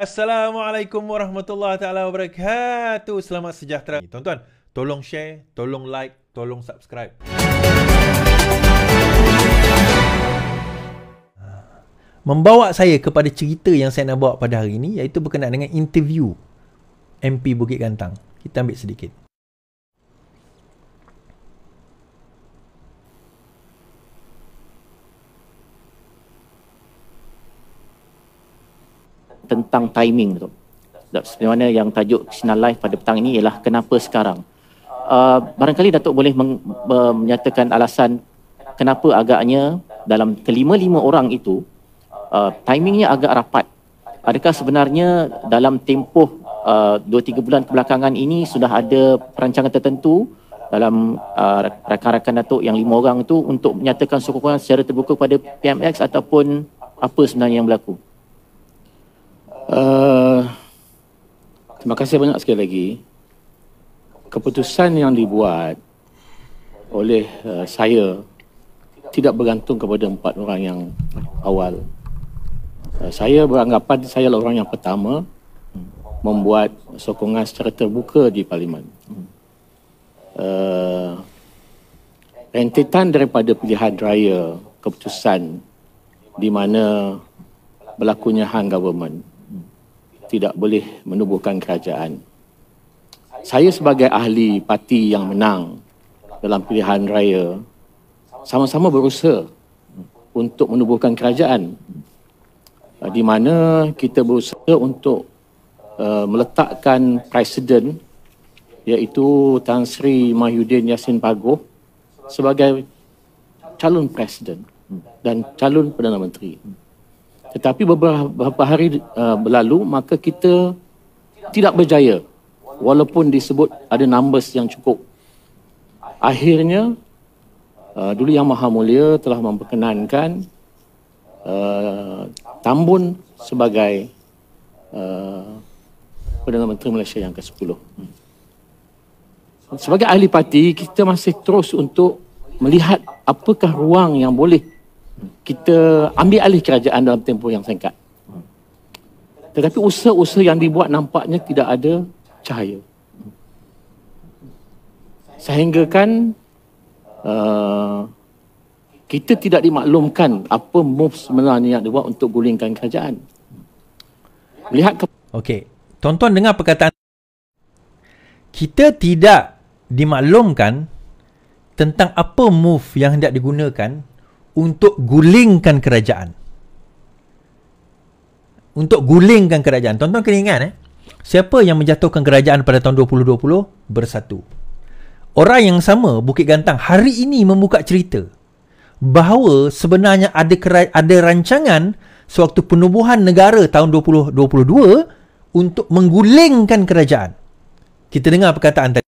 Assalamualaikum warahmatullahi taala wabarakatuh. Selamat sejahtera. Tuan-tuan, tolong share, tolong like, tolong subscribe. Membawa saya kepada cerita yang saya nak bawa pada hari ini iaitu berkenaan dengan interview MP Bukit Gantang. Kita ambil sedikit. tentang timing tu. Sebenarnya yang tajuk Sinar Live pada petang ini ialah kenapa sekarang. Uh, barangkali Datuk boleh meng, uh, menyatakan alasan kenapa agaknya dalam kelima-lima orang itu uh, timingnya agak rapat. Adakah sebenarnya dalam tempoh uh, 2-3 bulan kebelakangan ini sudah ada perancangan tertentu dalam uh, rakan-rakan Datuk yang lima orang itu untuk menyatakan sokongan secara terbuka kepada PMX ataupun apa sebenarnya yang berlaku? Eh, terima kasih banyak sekali lagi. Keputusan yang dibuat oleh uh, saya tidak bergantung kepada empat orang yang awal. Uh, saya beranggapan saya adalah orang yang pertama hmm, membuat sokongan secara terbuka di parlimen. Uh, rentetan daripada pilihan raya keputusan di mana berlakunya hang government tidak boleh menubuhkan kerajaan. Saya sebagai ahli parti yang menang dalam pilihan raya sama-sama berusaha untuk menubuhkan kerajaan ah, di mana kita berusaha untuk uh, meletakkan presiden iaitu Tan Sri Mahyudin Yassin Pagoh sebagai calon presiden dan calon perdana menteri. Tetapi beberapa hari uh, berlalu, maka kita tidak berjaya. Walaupun disebut ada numbers yang cukup. Akhirnya, uh, dulu Yang Maha Mulia telah memperkenankan uh, Tambun sebagai uh, Perdana Menteri Malaysia yang ke-10. Hmm. Sebagai ahli parti, kita masih terus untuk melihat apakah ruang yang boleh kita ambil alih kerajaan dalam tempoh yang singkat. Tetapi usaha-usaha yang dibuat nampaknya tidak ada cahaya. Sehinggakan uh, kita tidak dimaklumkan apa move sebenarnya yang dibuat untuk gulingkan kerajaan. Lihat ke- Okey, tonton dengar perkataan kita tidak dimaklumkan tentang apa move yang hendak digunakan untuk gulingkan kerajaan. Untuk gulingkan kerajaan. Tonton tuan kena ingat eh. Siapa yang menjatuhkan kerajaan pada tahun 2020? Bersatu. Orang yang sama Bukit Gantang hari ini membuka cerita bahawa sebenarnya ada kera- ada rancangan sewaktu penubuhan negara tahun 2022 untuk menggulingkan kerajaan. Kita dengar perkataan tadi.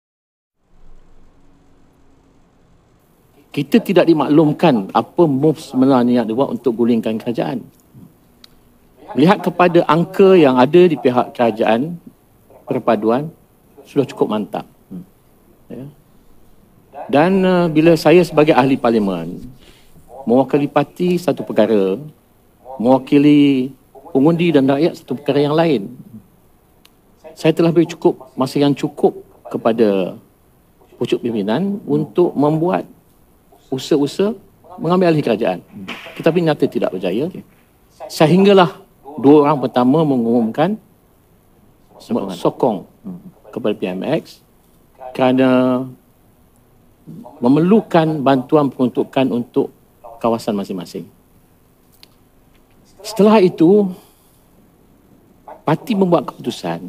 kita tidak dimaklumkan apa move sebenarnya yang dibuat untuk gulingkan kerajaan. Melihat kepada angka yang ada di pihak kerajaan, perpaduan, sudah cukup mantap. Hmm. Ya. Dan uh, bila saya sebagai ahli parlimen, mewakili parti satu perkara, mewakili pengundi dan rakyat satu perkara yang lain. Saya telah beri cukup, masa yang cukup kepada pucuk pimpinan untuk membuat usaha-usaha mengambil alih kerajaan. Tetapi nyata tidak berjaya. Sehinggalah dua orang pertama mengumumkan sokong kepada PMX kerana memerlukan bantuan peruntukan untuk kawasan masing-masing. Setelah itu, parti membuat keputusan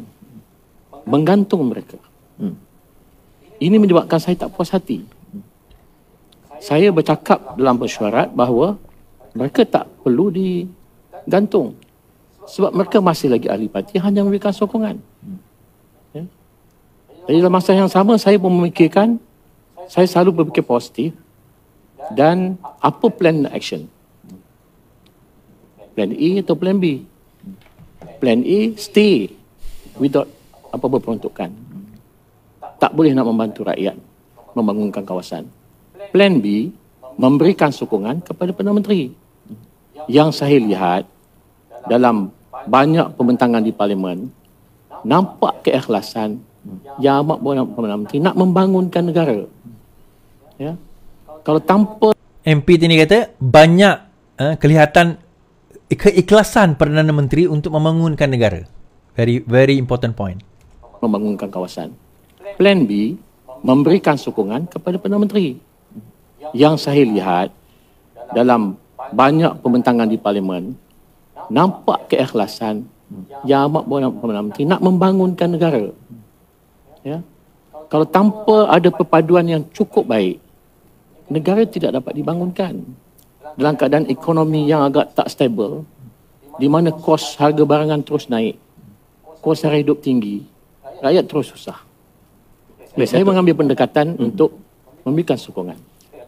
menggantung mereka. Hmm. Ini menyebabkan saya tak puas hati saya bercakap dalam bersyarat bahawa mereka tak perlu digantung sebab mereka masih lagi ahli parti hanya memberikan sokongan. Ya. Jadi dalam masa yang sama saya pun memikirkan saya selalu berfikir positif dan apa plan action? Plan E atau plan B? Plan E stay without apa-apa peruntukan. Tak boleh nak membantu rakyat membangunkan kawasan plan B memberikan sokongan kepada Perdana Menteri. Yang saya lihat dalam banyak pembentangan di parlimen nampak keikhlasan yang amat Perdana Menteri nak membangunkan negara. Ya. Kalau tanpa MP ini kata banyak eh, kelihatan keikhlasan Perdana Menteri untuk membangunkan negara. Very very important point. Membangunkan kawasan. Plan B memberikan sokongan kepada Perdana Menteri yang saya lihat dalam banyak pembentangan di parlimen nampak keikhlasan yang amat penting nak membangunkan negara ya kalau tanpa ada perpaduan yang cukup baik negara tidak dapat dibangunkan dalam keadaan ekonomi yang agak tak stabil, di mana kos harga barangan terus naik kos harga hidup tinggi rakyat terus susah saya mengambil pendekatan hmm. untuk memberikan sokongan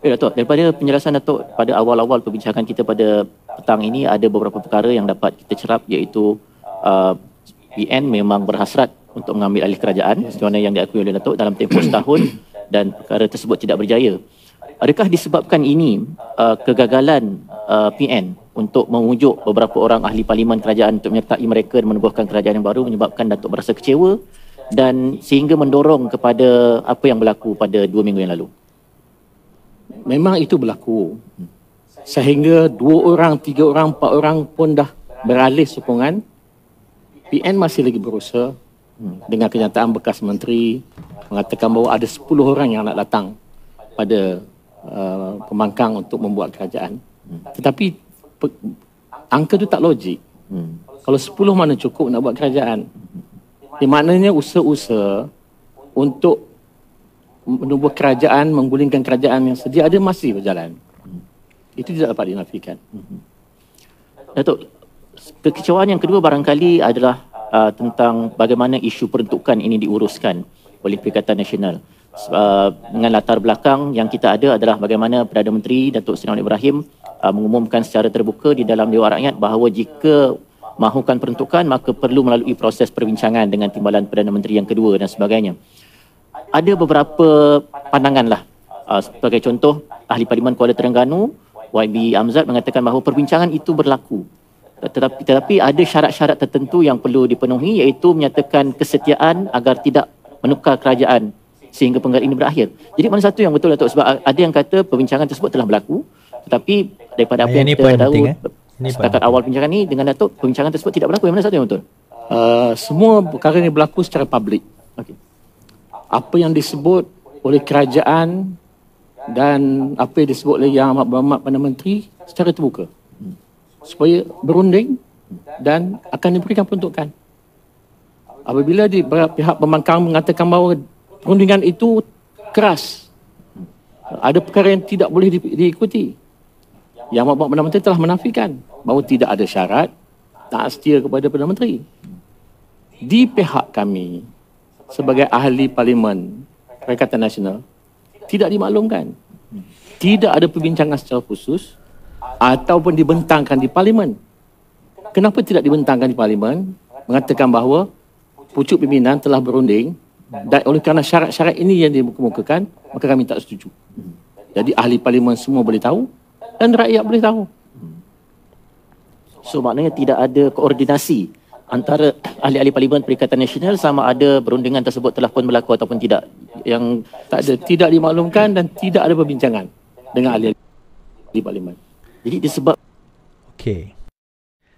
Ya eh, Dato, daripada penjelasan Dato pada awal-awal perbincangan kita pada petang ini ada beberapa perkara yang dapat kita cerap iaitu uh, PN memang berhasrat untuk mengambil alih kerajaan sebagaimana yang diakui oleh Dato dalam tempoh setahun dan perkara tersebut tidak berjaya. Adakah disebabkan ini uh, kegagalan uh, PN untuk memujuk beberapa orang ahli parlimen kerajaan untuk menyertai mereka dan menubuhkan kerajaan yang baru menyebabkan Datuk berasa kecewa dan sehingga mendorong kepada apa yang berlaku pada dua minggu yang lalu? memang itu berlaku sehingga dua orang, tiga orang, empat orang pun dah beralih sokongan PN masih lagi berusaha hmm, dengan kenyataan bekas menteri mengatakan bahawa ada sepuluh orang yang nak datang pada uh, pemangkang untuk membuat kerajaan tetapi pe, angka itu tak logik hmm. kalau sepuluh mana cukup nak buat kerajaan di maknanya usaha-usaha untuk menubuh kerajaan, menggulingkan kerajaan yang sedia ada masih berjalan. Itu tidak dapat dinafikan. Datuk, kekecewaan yang kedua barangkali adalah uh, tentang bagaimana isu peruntukan ini diuruskan oleh Perikatan Nasional. Uh, dengan latar belakang yang kita ada adalah bagaimana Perdana Menteri Datuk Seri Anwar Ibrahim uh, mengumumkan secara terbuka di dalam Dewan Rakyat bahawa jika mahukan peruntukan maka perlu melalui proses perbincangan dengan timbalan Perdana Menteri yang kedua dan sebagainya ada beberapa pandangan lah. Uh, sebagai contoh, Ahli Parlimen Kuala Terengganu, YB Amzad mengatakan bahawa perbincangan itu berlaku. Tetapi, tetapi ada syarat-syarat tertentu yang perlu dipenuhi iaitu menyatakan kesetiaan agar tidak menukar kerajaan sehingga penggal ini berakhir. Jadi mana satu yang betul Datuk sebab ada yang kata perbincangan tersebut telah berlaku tetapi daripada apa yang kita penting, tahu eh? setakat awal perbincangan ini dengan Datuk perbincangan tersebut tidak berlaku. Yang mana satu yang betul? Uh, semua perkara ini berlaku secara publik. Okay apa yang disebut oleh kerajaan dan apa yang disebut oleh Yang Amat Berhormat Perdana Menteri secara terbuka supaya berunding dan akan diberikan peruntukan. Apabila di pihak pembangkang mengatakan bahawa perundingan itu keras, ada perkara yang tidak boleh di, diikuti. Yang Amat Perdana Menteri telah menafikan bahawa tidak ada syarat tak setia kepada Perdana Menteri. Di pihak kami, sebagai ahli parlimen Perikatan Nasional tidak dimaklumkan. Tidak ada perbincangan secara khusus ataupun dibentangkan di parlimen. Kenapa tidak dibentangkan di parlimen? Mengatakan bahawa pucuk pimpinan telah berunding dan oleh kerana syarat-syarat ini yang dikemukakan, maka kami tak setuju. Jadi ahli parlimen semua boleh tahu dan rakyat boleh tahu. So maknanya tidak ada koordinasi antara ahli-ahli parlimen Perikatan Nasional sama ada berundingan tersebut telah pun berlaku ataupun tidak yang tak ada tidak dimaklumkan dan tidak ada perbincangan dengan ahli-ahli parlimen. Jadi disebab Okey.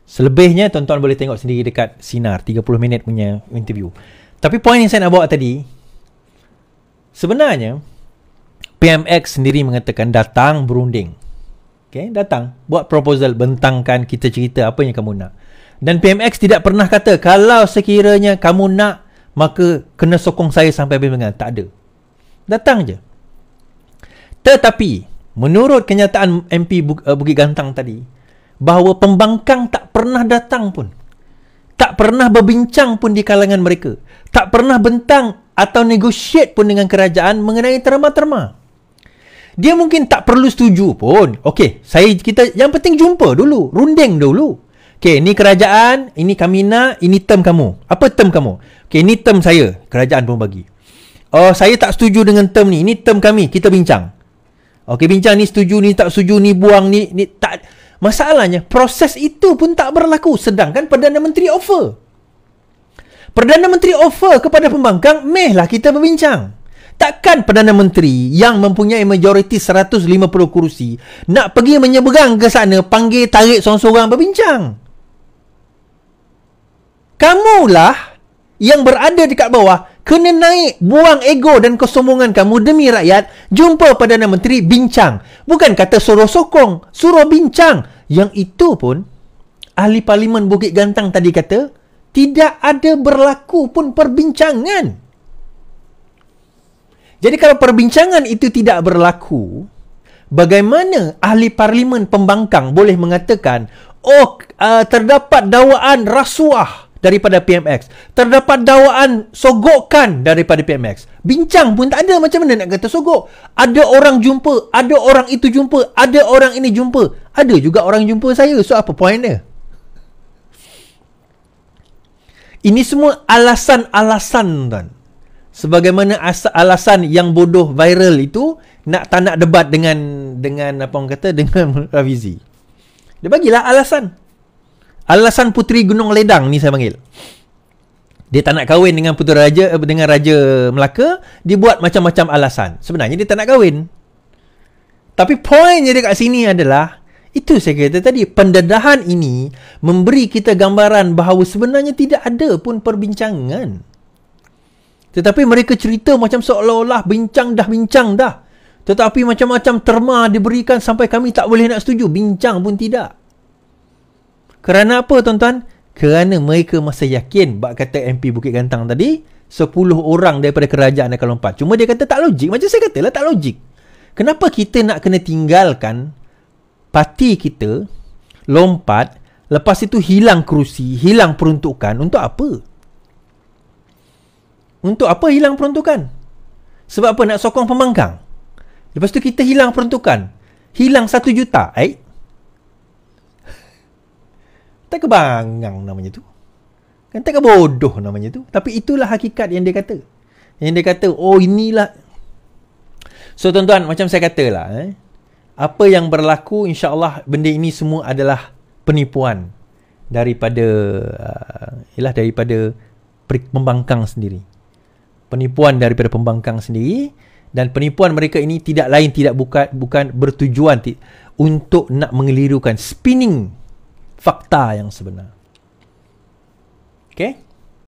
Selebihnya tuan-tuan boleh tengok sendiri dekat sinar 30 minit punya interview. Tapi poin yang saya nak bawa tadi sebenarnya PMX sendiri mengatakan datang berunding. Okey, datang buat proposal bentangkan kita cerita apa yang kamu nak dan PMX tidak pernah kata kalau sekiranya kamu nak maka kena sokong saya sampai bila tak ada datang je tetapi menurut kenyataan MP eh, Bukit Gantang tadi bahawa pembangkang tak pernah datang pun tak pernah berbincang pun di kalangan mereka tak pernah bentang atau negosiat pun dengan kerajaan mengenai terma-terma dia mungkin tak perlu setuju pun okey saya kita yang penting jumpa dulu runding dulu Okay, ni kerajaan, ini kami nak, ini term kamu. Apa term kamu? Okay, ni term saya. Kerajaan pun bagi. Oh, saya tak setuju dengan term ni. Ini term kami. Kita bincang. Okay, bincang ni setuju, ni tak setuju, ni buang, ni, ni tak... Masalahnya, proses itu pun tak berlaku. Sedangkan Perdana Menteri offer. Perdana Menteri offer kepada pembangkang, meh lah kita berbincang. Takkan Perdana Menteri yang mempunyai majoriti 150 kerusi nak pergi menyeberang ke sana panggil tarik seorang-seorang berbincang kamulah yang berada dekat bawah kena naik buang ego dan kesombongan kamu demi rakyat jumpa Perdana Menteri bincang bukan kata suruh sokong suruh bincang yang itu pun ahli parlimen Bukit Gantang tadi kata tidak ada berlaku pun perbincangan jadi kalau perbincangan itu tidak berlaku bagaimana ahli parlimen pembangkang boleh mengatakan oh uh, terdapat dawaan rasuah daripada PMX. Terdapat dawaan sogokan daripada PMX. Bincang pun tak ada macam mana nak kata sogok. Ada orang jumpa, ada orang itu jumpa, ada orang ini jumpa. Ada juga orang jumpa saya. So apa point dia? Ini semua alasan-alasan tuan. Sebagaimana asa- alasan yang bodoh viral itu nak tak nak debat dengan dengan apa orang kata dengan Ravizi. Dia bagilah alasan. Alasan Puteri Gunung Ledang ni saya panggil. Dia tak nak kahwin dengan putera raja eh, dengan raja Melaka, dia buat macam-macam alasan. Sebenarnya dia tak nak kahwin. Tapi poinnya kat sini adalah itu saya kata tadi, pendedahan ini memberi kita gambaran bahawa sebenarnya tidak ada pun perbincangan. Tetapi mereka cerita macam seolah-olah bincang dah bincang dah. Tetapi macam-macam terma diberikan sampai kami tak boleh nak setuju. Bincang pun tidak. Kerana apa tuan-tuan? Kerana mereka masih yakin bak kata MP Bukit Gantang tadi 10 orang daripada kerajaan akan lompat. Cuma dia kata tak logik. Macam saya katalah tak logik. Kenapa kita nak kena tinggalkan parti kita lompat lepas itu hilang kerusi, hilang peruntukan untuk apa? Untuk apa hilang peruntukan? Sebab apa nak sokong pembangkang? Lepas tu kita hilang peruntukan. Hilang satu juta. Eh, tak kebangang namanya tu. Kan tak bodoh namanya tu. Tapi itulah hakikat yang dia kata. Yang dia kata, oh inilah. So tuan-tuan, macam saya katalah. Eh, apa yang berlaku, insyaAllah benda ini semua adalah penipuan. Daripada, uh, ialah daripada pembangkang sendiri. Penipuan daripada pembangkang sendiri. Dan penipuan mereka ini tidak lain, tidak bukan, bukan bertujuan. untuk nak mengelirukan spinning fakta yang sebenar. Okay?